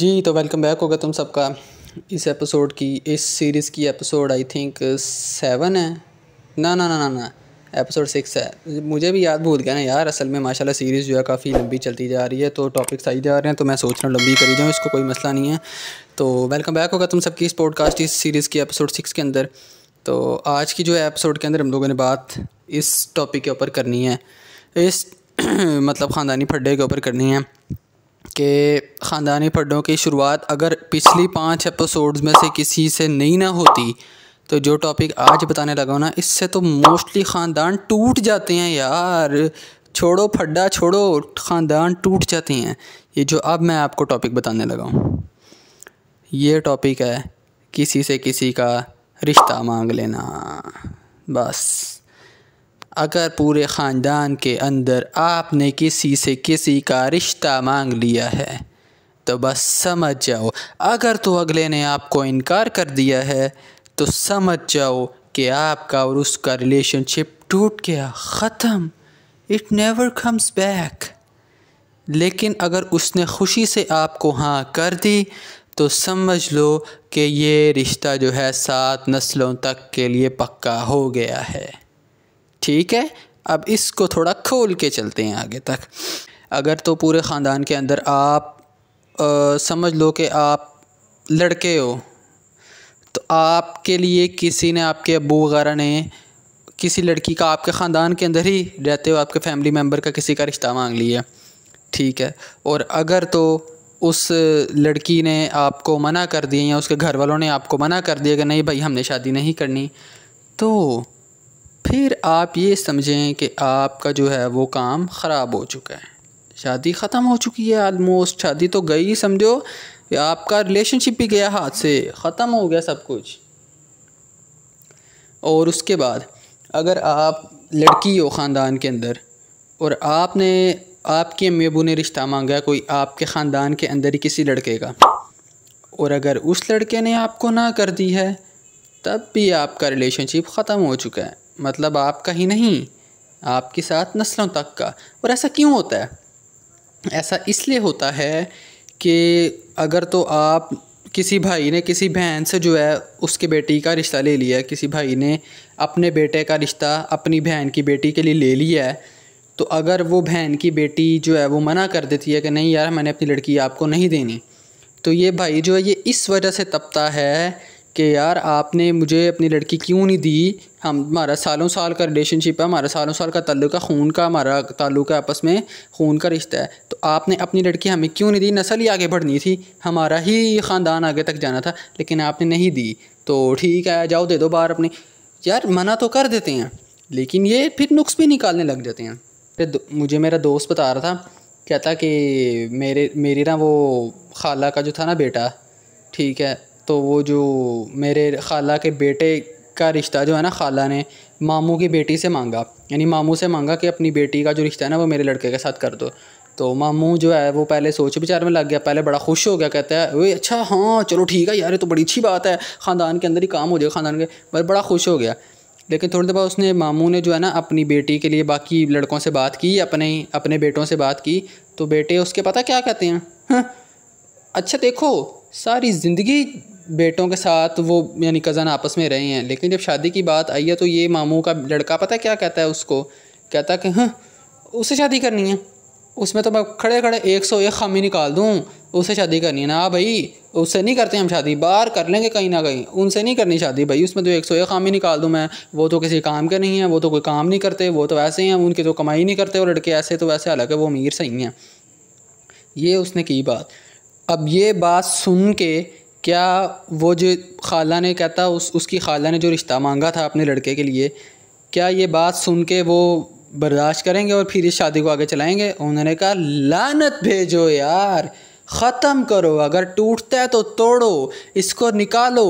जी तो welcome back होगा तुम सबका इस एपिसोड की इस सीरीज़ की एपिसोड आई थिंक सेवन है ना ना ना ना ना एपिसोड सिक्स है मुझे भी याद भूल गया ना यार असल में माशाल्लाह सीरीज़ जो है काफ़ी लंबी चलती जा रही है तो टॉपिक्स आई जा रहे हैं तो मैं सोच रहा हूँ लंबी करी जाऊँ इसको कोई मसला नहीं है तो वेलकम बैक होगा तुम सबकी इस पॉडकास्ट इस सीरीज़ की एपिसोड सिक्स के अंदर तो आज की जो है एपिसोड के अंदर हम लोगों ने बात इस टॉपिक के ऊपर करनी है इस मतलब ख़ानदानी फड्डे के ऊपर करनी है कि ख़ानदानी पड्डों की शुरुआत अगर पिछली पाँच एपिसोड्स में से किसी से नहीं ना होती तो जो टॉपिक आज बताने लगा ना इससे तो मोस्टली ख़ानदान टूट जाते हैं यार छोड़ो फड्डा छोड़ो ख़ानदान टूट जाते हैं ये जो अब मैं आपको टॉपिक बताने लगा हूँ ये टॉपिक है किसी से किसी का रिश्ता मांग लेना बस अगर पूरे ख़ानदान के अंदर आपने किसी से किसी का रिश्ता मांग लिया है तो बस समझ जाओ अगर तो अगले ने आपको इनकार कर दिया है तो समझ जाओ कि आपका और उसका रिलेशनशिप टूट गया ख़त्म इट नेवर कम्स बैक लेकिन अगर उसने खुशी से आपको हाँ कर दी तो समझ लो कि ये रिश्ता जो है सात नस्लों तक के लिए पक्का हो गया है ठीक है अब इसको थोड़ा खोल के चलते हैं आगे तक अगर तो पूरे ख़ानदान के अंदर आप आ, समझ लो कि आप लड़के हो तो आपके लिए किसी ने आपके अबू वगैरह ने किसी लड़की का आपके ख़ानदान के अंदर ही रहते हो आपके फैमिली मेम्बर का किसी का रिश्ता मांग लिया ठीक है और अगर तो उस लड़की ने आपको मना कर दिया या उसके घर वालों ने आपको मना कर दिया कि नहीं भाई हमने शादी नहीं करनी तो फिर आप ये समझें कि आपका जो है वो काम ख़राब हो चुका है शादी ख़त्म हो चुकी है आलमोस्ट शादी तो गई समझो आपका रिलेशनशिप भी गया हाथ से ख़त्म हो गया सब कुछ और उसके बाद अगर आप लड़की हो ख़ानदान के अंदर और आपने आपकी अम्मी अबू ने रिश्ता मांगा कोई आपके ख़ानदान के अंदर ही किसी लड़के का और अगर उस लड़के ने आपको ना कर दी है तब भी आपका रिलेशनशिप ख़त्म हो चुका है मतलब आपका ही नहीं आपके साथ नस्लों तक का और ऐसा क्यों होता है ऐसा इसलिए होता है कि अगर तो आप किसी भाई ने किसी बहन से जो है उसके बेटी का रिश्ता ले लिया है किसी भाई ने अपने बेटे का रिश्ता अपनी बहन की बेटी के लिए ले लिया है तो अगर वो बहन की बेटी जो है वो मना कर देती है कि नहीं यार मैंने अपनी लड़की आपको नहीं देनी तो ये भाई जो है ये इस वजह से तपता है कि यार आपने मुझे अपनी लड़की क्यों नहीं दी हम हमारा सालों साल का रिलेशनशिप है हमारा सालों साल का ताल्लुक है खून का हमारा ताल्लुक है आपस में खून का रिश्ता है तो आपने अपनी लड़की हमें क्यों नहीं दी नस्ल ही आगे बढ़नी थी हमारा ही ख़ानदान आगे तक जाना था लेकिन आपने नहीं दी तो ठीक है जाओ दे दो बार अपनी यार मना तो कर देते हैं लेकिन ये फिर नुक्स भी निकालने लग जाते हैं फिर मुझे मेरा दोस्त बता रहा था कहता कि मेरे मेरी ना वो खाला का जो था ना बेटा ठीक है तो वो जो मेरे खाला के बेटे का रिश्ता जो है ना खाला ने मामू की बेटी से मांगा यानी मामू से मांगा कि अपनी बेटी का जो रिश्ता है ना वो मेरे लड़के के साथ कर दो तो मामू जो है वो पहले सोच विचार में लग गया पहले बड़ा खुश हो गया कहता है वे अच्छा हाँ चलो ठीक है यार ये तो बड़ी अच्छी बात है ख़ानदान के अंदर ही काम हो जाएगा ख़ानदान के पर बड़ा खुश हो गया लेकिन थोड़ी देर बाद उसने मामू ने जो है ना अपनी बेटी के लिए बाकी लड़कों से बात की अपने अपने बेटों से बात की तो बेटे उसके पता क्या कहते हैं हाँ, अच्छा देखो सारी ज़िंदगी बेटों के साथ वो यानी कज़न आपस में रहे हैं लेकिन जब शादी की बात आई है तो ये मामू का लड़का पता क्या कहता है उसको कहता कि हाँ उससे शादी करनी है उसमें तो मैं खड़े खड़े एक सौ एक खामी निकाल दूँ उसे शादी करनी है ना भाई उससे नहीं करते हम शादी बाहर कर लेंगे कहीं ना कहीं उनसे नहीं करनी शादी भाई उसमें तो एक सौ एक खामी निकाल दूँ मैं वो तो किसी काम के नहीं है वो तो कोई काम नहीं करते वो तो ऐसे हैं उनकी तो कमाई नहीं करते वो लड़के ऐसे तो वैसे हालांकि वो अमीर सही हैं ये उसने की बात अब ये बात सुन के क्या वो जो खाला ने कहता उस उसकी खाला ने जो रिश्ता मांगा था अपने लड़के के लिए क्या ये बात सुन के वो बर्दाश्त करेंगे और फिर इस शादी को आगे चलाएंगे उन्होंने कहा लानत भेजो यार ख़त्म करो अगर टूटता है तो तोड़ो इसको निकालो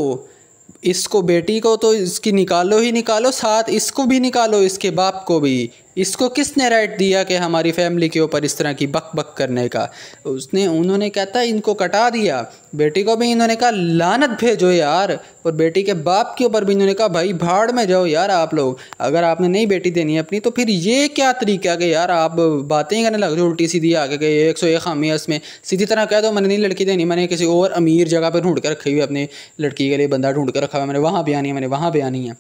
इसको बेटी को तो इसकी निकालो ही निकालो साथ इसको भी निकालो इसके बाप को भी इसको किसने राइट दिया कि हमारी फैमिली के ऊपर इस तरह की बक बक करने का उसने उन्होंने कहता इनको कटा दिया बेटी को भी इन्होंने कहा लानत भेजो यार और बेटी के बाप के ऊपर भी इन्होंने कहा भाई भाड़ में जाओ यार आप लोग अगर आपने नहीं बेटी देनी है अपनी तो फिर ये क्या तरीका कि यार आप बातें करने लग जाओ उल्टी सीधी आगे गए एक सौ एक खामी है इसमें सीधी तरह कह दो मैंने नहीं लड़की देनी मैंने किसी और अमीर जगह पर ढूंढ कर रखी हुई अपनी लड़की के लिए बंदा ढूंढ कर रखा हुआ मैंने वहाँ भी आनी है मैंने वहाँ भी आनी है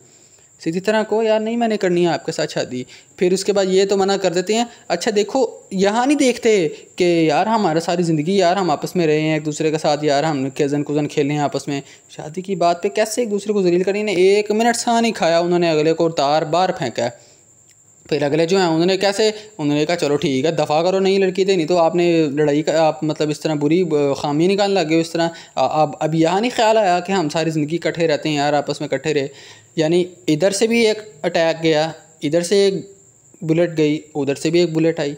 सीधी तरह को यार नहीं मैंने करनी है आपके साथ शादी फिर उसके बाद ये तो मना कर देते हैं अच्छा देखो यहाँ नहीं देखते कि यार हमारा सारी ज़िंदगी यार हम आपस में रहे हैं एक दूसरे के साथ यार हम कज़न कुज़न खेले हैं आपस में शादी की बात पे कैसे एक दूसरे को जलील करी ने एक मिनट सा नहीं खाया उन्होंने अगले को तार बार फेंका फिर अगले जो हैं उन्होंने कैसे उन्होंने कहा चलो ठीक है दफ़ा करो नहीं लड़की थे नहीं तो आपने लड़ाई का आप मतलब इस तरह बुरी खामी निकालने लगे इस तरह अब अब यहाँ नहीं ख्याल आया कि हम सारी ज़िंदगी इकट्ठे रहते हैं यार आपस में इकट्ठे रहे यानी इधर से भी एक अटैक गया इधर से एक बुलेट गई उधर से भी एक बुलेट आई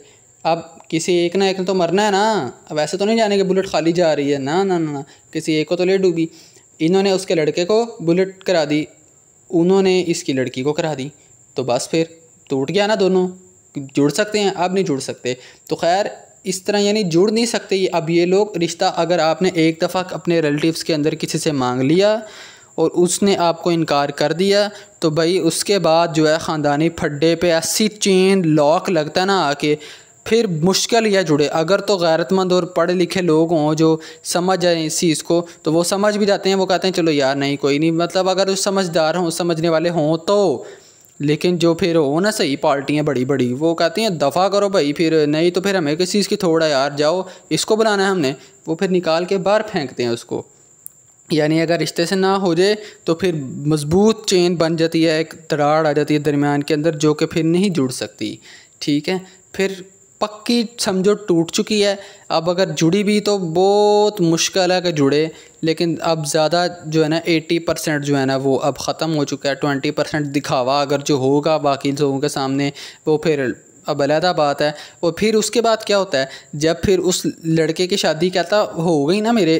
अब किसी एक ना एक ने तो मरना है ना अब ऐसे तो नहीं जाने कि बुलेट खाली जा रही है ना ना ना ना किसी एक को तो ले डूबी इन्होंने उसके लड़के को बुलेट करा दी उन्होंने इसकी लड़की को करा दी तो बस फिर टूट गया ना दोनों जुड़ सकते हैं अब नहीं जुड़ सकते तो खैर इस तरह यानी जुड़ नहीं सकते अब ये लोग रिश्ता अगर आपने एक दफ़ा अपने रिलेटिव्स के अंदर किसी से मांग लिया और उसने आपको इनकार कर दिया तो भाई उसके बाद जो है ख़ानदानी फड्डे पे ऐसी चेन लॉक लगता है ना आके फिर मुश्किल यह जुड़े अगर तो गैरतमंद और पढ़े लिखे लोग हों जो समझ आए इस चीज़ को तो वो समझ भी जाते हैं वो कहते हैं चलो यार नहीं कोई नहीं मतलब अगर उस समझदार हों समझने वाले हों तो लेकिन जो फिर हो ना सही पार्टियाँ बड़ी बड़ी वो कहती हैं दफ़ा करो भाई फिर नहीं तो फिर हमें किस चीज़ की थोड़ा यार जाओ इसको बुलाना है हमने वो फिर निकाल के बाहर फेंकते हैं उसको यानी अगर रिश्ते से ना हो जाए तो फिर मज़बूत चेन बन जाती है एक दराड़ आ जाती है दरमियान के अंदर जो कि फिर नहीं जुड़ सकती ठीक है फिर पक्की समझो टूट चुकी है अब अगर जुड़ी भी तो बहुत मुश्किल है कि जुड़े लेकिन अब ज़्यादा जो है ना एटी परसेंट जो है ना वो अब ख़त्म हो चुका है ट्वेंटी परसेंट दिखावा अगर जो होगा बाकी लोगों के सामने वो फिर अब अलहदा बात है और फिर उसके बाद क्या होता है जब फिर उस लड़के की शादी कहता हो गई ना मेरे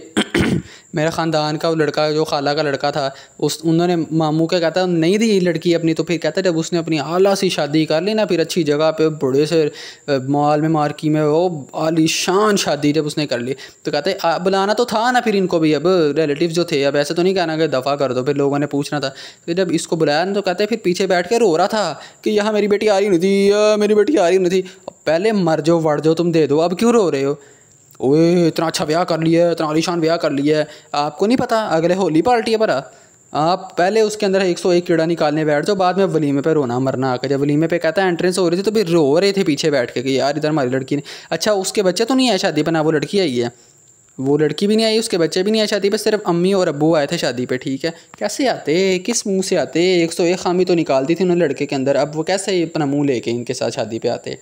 मेरा ख़ानदान का वो लड़का जो खाला का लड़का था उस उन्होंने मामू क्या कहता नहीं दी लड़की अपनी तो फिर कहता जब उसने अपनी आला सी शादी कर ली ना फिर अच्छी जगह पे बड़े से मॉल में मार्की में वो आलीशान शादी जब उसने कर ली तो कहते बुलाना तो था ना फिर इनको भी अब रिलेटिव जो थे अब ऐसे तो नहीं कहना कि दफ़ा कर दो फिर लोगों ने पूछना था फिर जब इसको बुलाया ना तो कहते फिर पीछे बैठ के रो रहा था कि यहाँ मेरी बेटी आ रही नहीं थी मेरी बेटी आ रही नहीं थी पहले मर जाओ वड़ जाओ तुम दे दो अब क्यों रो रहे हो ओए इतना अच्छा ब्याह कर लिया है इतना आलिशान ब्याह कर लिया है आपको नहीं पता अगले होली पार्टी है भरा आप पहले उसके अंदर एक सौ एक कीड़ा निकालने बैठ जाओ बाद में वलीमे पे रोना मरना आकर जब वलीमे पे कहता है एंट्रेंस हो रही थी तो फिर रो रहे थे पीछे बैठ के कि यार इधर हमारी लड़की ने अच्छा उसके बच्चे तो नहीं आए शादी पर ना वो लड़की आई है वो लड़की भी नहीं आई उसके बच्चे भी नहीं आए शादी पर सिर्फ अम्मी और अबू आए थे शादी पर ठीक है कैसे आते किस मुँह से आते एक सौ एक खामी तो निकालती थी उन्होंने लड़के के अंदर अब वो कैसे अपना मुँह लेके इनके साथ शादी पर आते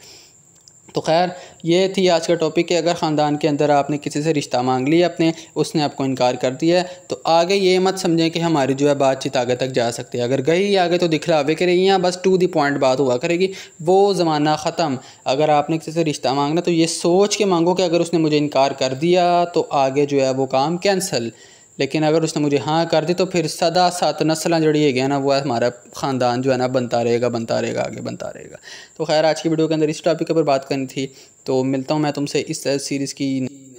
तो खैर ये थी आज का टॉपिक कि अगर ख़ानदान के अंदर आपने किसी से रिश्ता मांग लिया अपने उसने आपको इनकार कर दिया तो आगे ये मत समझें कि हमारी जो है बातचीत आगे तक जा सकती है अगर गई आगे तो दिखलावे करेगी या बस टू दी पॉइंट बात हुआ करेगी वो ज़माना ख़त्म अगर आपने किसी से रिश्ता मांगना तो ये सोच के मांगो कि अगर उसने मुझे इनकार कर दिया तो आगे जो है वो काम कैंसिल लेकिन अगर उसने मुझे हाँ कर दी तो फिर सदा सात नस्लें जड़ी है ना वो हमारा ख़ानदान जो है ना बनता रहेगा बनता रहेगा आगे बनता रहेगा तो खैर आज की वीडियो के अंदर इस टॉपिक पर बात करनी थी तो मिलता हूँ मैं तुमसे इस सीरीज़ की